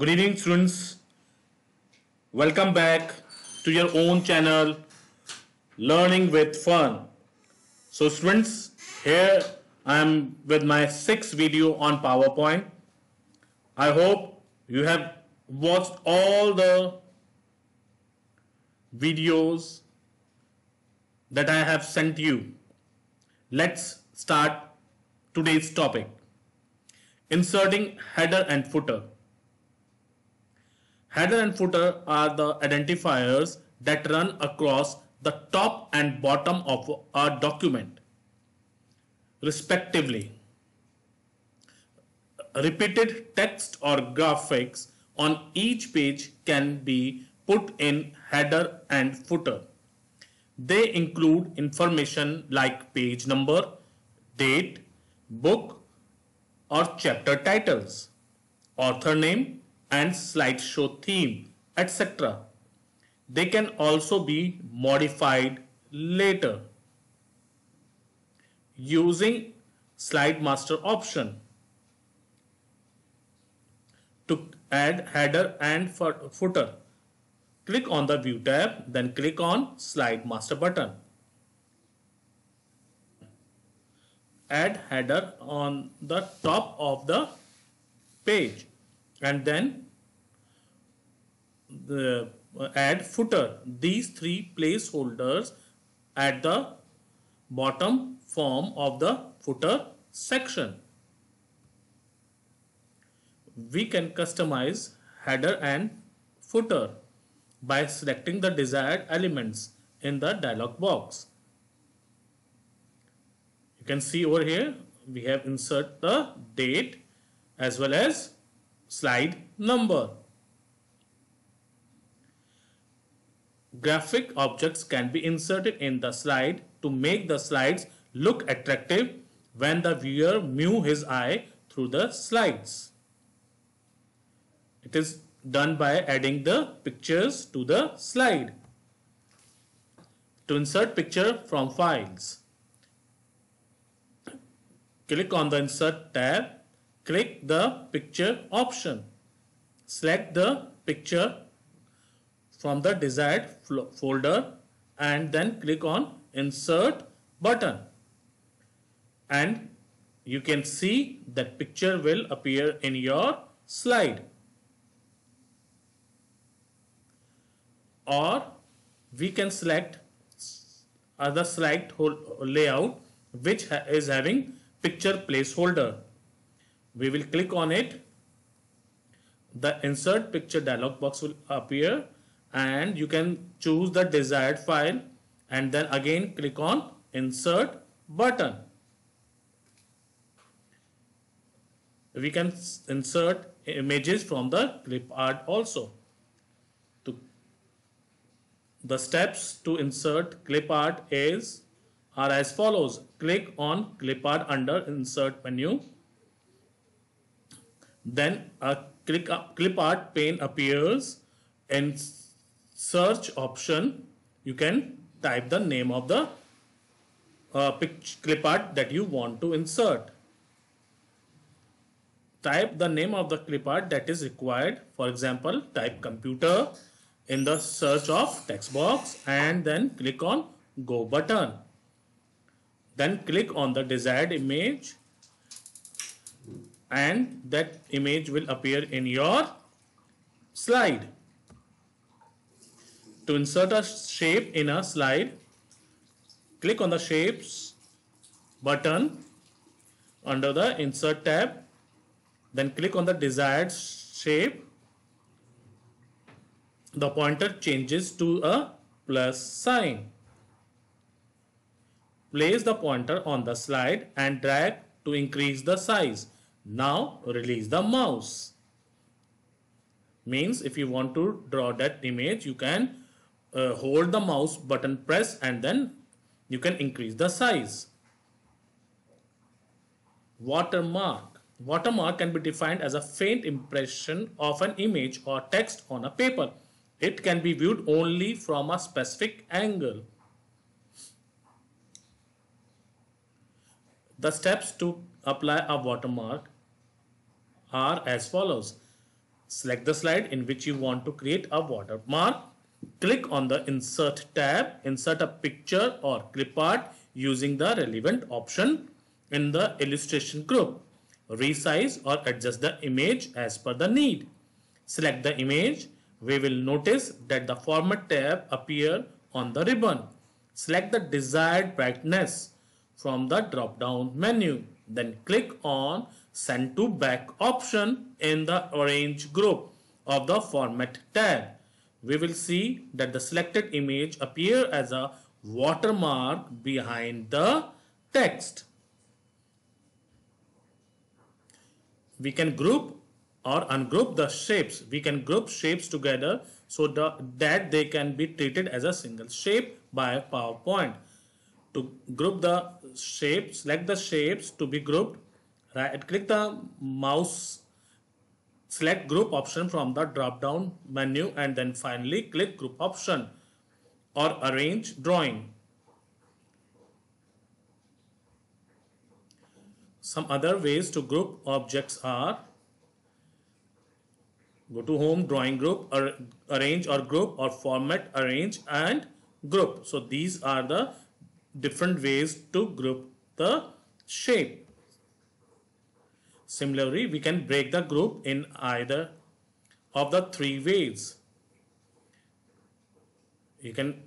good evening students welcome back to your own channel learning with fun so students here i am with my sixth video on powerpoint i hope you have watched all the videos that i have sent you let's start today's topic inserting header and footer Header and footer are the identifiers that run across the top and bottom of a document, respectively. Repeated text or graphics on each page can be put in header and footer. They include information like page number, date, book, or chapter titles, author name, and slideshow theme, etc. They can also be modified later using slide master option to add header and footer. Click on the view tab, then click on slide master button. Add header on the top of the page and then the uh, add footer these three placeholders at the bottom form of the footer section we can customize header and footer by selecting the desired elements in the dialog box you can see over here we have insert the date as well as slide number. Graphic objects can be inserted in the slide to make the slides look attractive when the viewer mew his eye through the slides. It is done by adding the pictures to the slide. To insert picture from files, click on the insert tab Click the picture option. Select the picture from the desired folder and then click on insert button. And you can see that picture will appear in your slide. Or we can select other slide layout which is having picture placeholder we will click on it the insert picture dialog box will appear and you can choose the desired file and then again click on insert button we can insert images from the clip art also to the steps to insert clip art is are as follows click on clip art under insert menu then a click, uh, clip art pane appears and search option you can type the name of the uh, clip art that you want to insert. Type the name of the clip art that is required. For example, type computer in the search of text box and then click on go button. Then click on the desired image and that image will appear in your slide. To insert a shape in a slide, click on the shapes button under the insert tab, then click on the desired shape. The pointer changes to a plus sign. Place the pointer on the slide and drag to increase the size. Now release the mouse. Means if you want to draw that image, you can uh, hold the mouse button press and then you can increase the size. Watermark. Watermark can be defined as a faint impression of an image or text on a paper. It can be viewed only from a specific angle. The steps to apply a watermark are as follows. Select the slide in which you want to create a watermark. Click on the insert tab, insert a picture or clip art using the relevant option in the illustration group. Resize or adjust the image as per the need. Select the image. We will notice that the format tab appear on the ribbon. Select the desired brightness from the drop down menu. Then click on send to back option in the orange group of the format tab. We will see that the selected image appear as a watermark behind the text. We can group or ungroup the shapes. We can group shapes together so the, that they can be treated as a single shape by PowerPoint to group the shapes, select the shapes to be grouped, right click the mouse, select group option from the drop down menu and then finally click group option or arrange drawing. Some other ways to group objects are go to home drawing group or arrange or group or format arrange and group so these are the different ways to group the shape. Similarly, we can break the group in either of the three ways. You can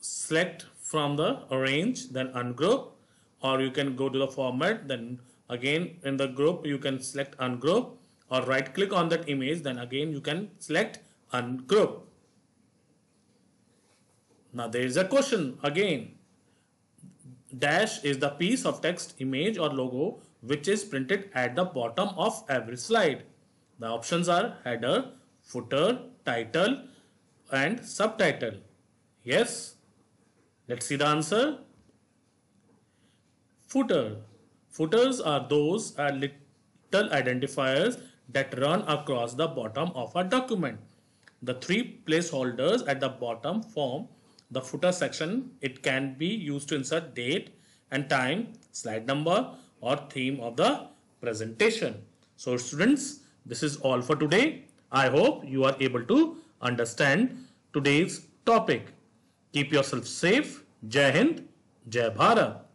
select from the arrange, then ungroup, or you can go to the format, then again in the group you can select ungroup, or right click on that image, then again you can select ungroup. Now there is a question again. Dash is the piece of text, image or logo which is printed at the bottom of every slide. The options are header, footer, title and subtitle. Yes. Let's see the answer. Footer. Footers are those are uh, little identifiers that run across the bottom of a document. The three placeholders at the bottom form the footer section, it can be used to insert date and time, slide number or theme of the presentation. So students, this is all for today. I hope you are able to understand today's topic. Keep yourself safe. Jai Hind, Jai Bharat.